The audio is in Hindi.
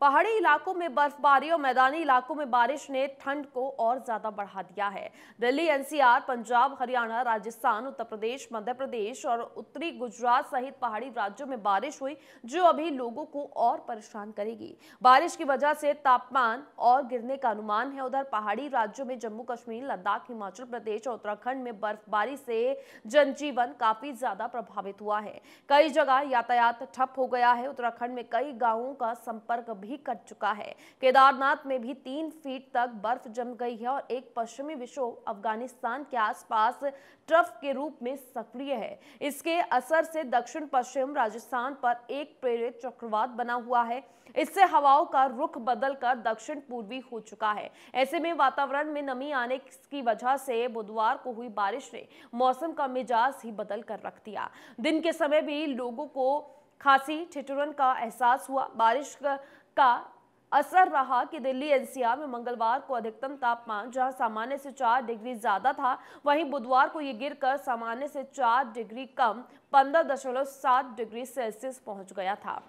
पहाड़ी इलाकों में बर्फबारी और मैदानी इलाकों में बारिश ने ठंड को और ज्यादा बढ़ा दिया है दिल्ली एनसीआर पंजाब हरियाणा राजस्थान उत्तर प्रदेश मध्य प्रदेश और उत्तरी गुजरात सहित पहाड़ी राज्यों में बारिश हुई जो अभी लोगों को और परेशान करेगी बारिश की वजह से तापमान और गिरने का अनुमान है उधर पहाड़ी राज्यों में जम्मू कश्मीर लद्दाख हिमाचल प्रदेश और उत्तराखंड में बर्फबारी से जनजीवन काफी ज्यादा प्रभावित हुआ है कई जगह यातायात ठप हो गया है उत्तराखंड में कई गाँवों का संपर्क भी कट चुका है केदारनाथ में भी तीन फीट तक बर्फ जम गई है और एक पश्चिमी विक्षोभ अफगानिस्तान के आसपास ट्रफ के रूप में सक्रिय है इसके असर से दक्षिण पश्चिम राजस्थान पर एक प्रेरित चक्रवात बना हुआ है इससे हवाओं का रुख बदलकर दक्षिण पूर्वी हो चुका है ऐसे में वातावरण में नमी आने की वजह से बुधवार को हुई बारिश ने मौसम का मिजाज ही बदल कर रख दिया दिन के समय भी लोगों को खांसी ठिठुरन का एहसास हुआ बारिश का असर रहा कि दिल्ली एनसीआर में मंगलवार को अधिकतम तापमान जहां सामान्य से चार डिग्री ज़्यादा था वहीं बुधवार को ये गिरकर सामान्य से चार डिग्री कम पंद्रह दशमलव सात डिग्री सेल्सियस पहुंच गया था